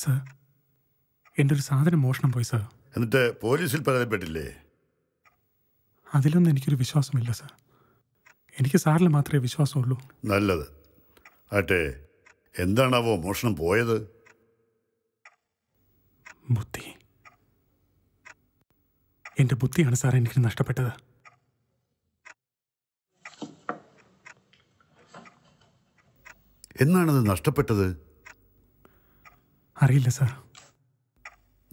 sir എൻ്റെ ഒരു സാധനം മോഷണം പോയി സർ എന്നിട്ട് പോലീസിൽ പരാതിപ്പെട്ടില്ലേ അതിലൊന്നും എനിക്കൊരു വിശ്വാസമില്ല സർ എനിക്ക് സാറിന് മാത്രമേ വിശ്വാസമുള്ളൂ നല്ലത് ആട്ടെ എന്താണാവോ മോഷണം പോയത് ബുദ്ധി എൻ്റെ ബുദ്ധിയാണ് സാർ എനിക്ക് നഷ്ടപ്പെട്ടത് എന്നാണത് നഷ്ടപ്പെട്ടത് അറിയില്ല സാർ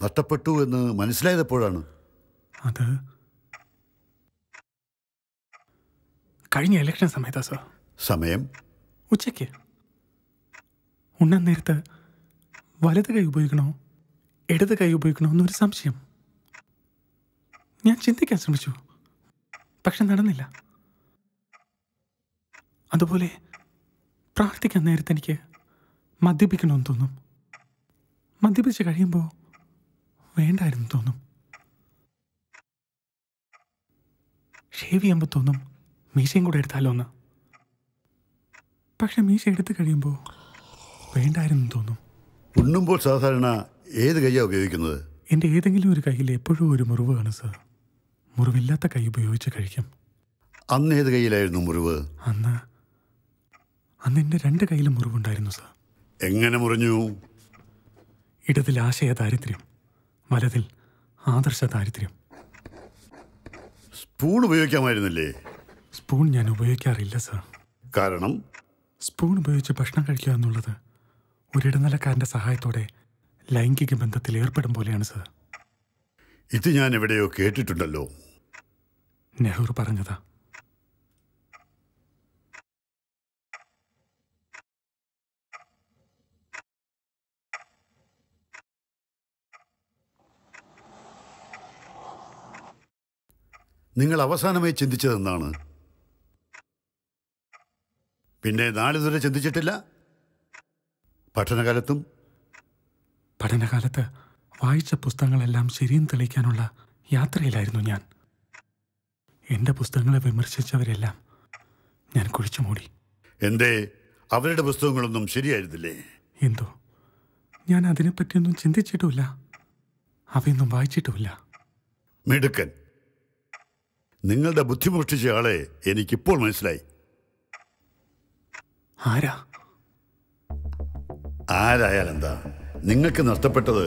നഷ്ടപ്പെട്ടു എന്ന് മനസ്സിലായതെപ്പോഴാണ് അത് കഴിഞ്ഞ ഇലക്ഷൻ സമയത്താ സാർ സമയം ഉച്ചയ്ക്ക് ഉണ്ണാൻ നേരത്ത് വലത് കൈ ഉപയോഗിക്കണോ ഇടത് കൈ ഉപയോഗിക്കണോ എന്നൊരു സംശയം ഞാൻ ചിന്തിക്കാൻ ശ്രമിച്ചു പക്ഷെ നടന്നില്ല അതുപോലെ പ്രാർത്ഥിക്കാൻ നേരത്തെ എനിക്ക് മദ്യപിക്കണമെന്ന് തോന്നും മദ്യപിച്ച് കഴിയുമ്പോൾ വേണ്ടായിരുന്നു തോന്നും ഷേവ് ചെയ്യുമ്പോൾ തോന്നും മീശയും കൂടെ എടുത്താലോ എന്ന് പക്ഷെ മീശ എടുത്തു കഴിയുമ്പോൾ വേണ്ടായിരുന്നു തോന്നും ഉണ്ണുമ്പോൾ സാധാരണ ഏത് കൈയാണ് ഉപയോഗിക്കുന്നത് എൻ്റെ ഏതെങ്കിലും ഒരു കയ്യിൽ എപ്പോഴും ഒരു മുറിവ് കാണും സാർ മുറിവില്ലാത്ത കൈ ഉപയോഗിച്ച് കഴിക്കും അന്ന് ഏത് കയ്യിലായിരുന്നു മുറിവ് അന്ന് അന്ന് എൻ്റെ രണ്ട് കയ്യിലും മുറിവുണ്ടായിരുന്നു സാർ എങ്ങനെ മുറിഞ്ഞു ഇടതിൽ ആശയ ദാരിദ്ര്യം വലതിൽ ആദർശ ദാരിദ്ര്യം സ്പൂൺ ഉപയോഗിക്കാമായിരുന്നില്ലേ സ്പൂൺ ഞാൻ ഉപയോഗിക്കാറില്ല സർ കാരണം സ്പൂൺ ഉപയോഗിച്ച് ഭക്ഷണം കഴിക്കുക എന്നുള്ളത് ഒരിടനിലക്കാരൻ്റെ സഹായത്തോടെ ലൈംഗിക ബന്ധത്തിൽ ഏർപ്പെടും പോലെയാണ് സർ ഇത് ഞാൻ എവിടെയോ കേട്ടിട്ടുണ്ടല്ലോ നെഹ്റു പറഞ്ഞതാ നിങ്ങൾ അവസാനമായി ചിന്തിച്ചതെന്താണ് പിന്നെ നാളിതുവരെ ചിന്തിച്ചിട്ടില്ല പഠനകാലത്തും പഠനകാലത്ത് വായിച്ച പുസ്തകങ്ങളെല്ലാം ശരിയും തെളിയിക്കാനുള്ള യാത്രയിലായിരുന്നു ഞാൻ എൻ്റെ പുസ്തകങ്ങളെ വിമർശിച്ചവരെല്ലാം ഞാൻ കുഴിച്ചു മൂടി എന്തേ അവരുടെ പുസ്തകങ്ങളൊന്നും ശരിയായിരുന്നില്ലേ എന്തോ ഞാൻ അതിനെപ്പറ്റിയൊന്നും ചിന്തിച്ചിട്ടുമില്ല അവയൊന്നും വായിച്ചിട്ടുമില്ല മിടുക്കൻ നിങ്ങളുടെ ബുദ്ധി മോഷ്ടിച്ച ആളെ എനിക്കിപ്പോൾ മനസ്സിലായി ആരാ എന്താ നിങ്ങൾക്ക് നഷ്ടപ്പെട്ടത്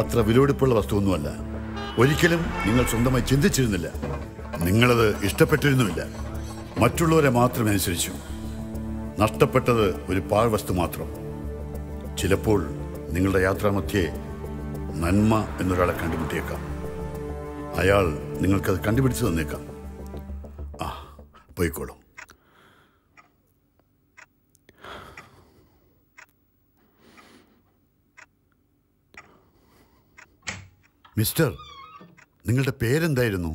അത്ര വസ്തു വസ്തുവൊന്നുമല്ല ഒരിക്കലും നിങ്ങൾ സ്വന്തമായി ചിന്തിച്ചിരുന്നില്ല നിങ്ങളത് ഇഷ്ടപ്പെട്ടിരുന്നുമില്ല മറ്റുള്ളവരെ മാത്രം അനുസരിച്ചു നഷ്ടപ്പെട്ടത് ഒരു വസ്തു മാത്രം ചിലപ്പോൾ നിങ്ങളുടെ മധ്യേ നന്മ എന്നൊരാളെ കണ്ടുമുട്ടിയേക്കാം അയാൾ നിങ്ങൾക്കത് കണ്ടുപിടിച്ചു തന്നേക്കാം പോയിക്കോളൂ മിസ്റ്റർ നിങ്ങളുടെ പേരെന്തായിരുന്നു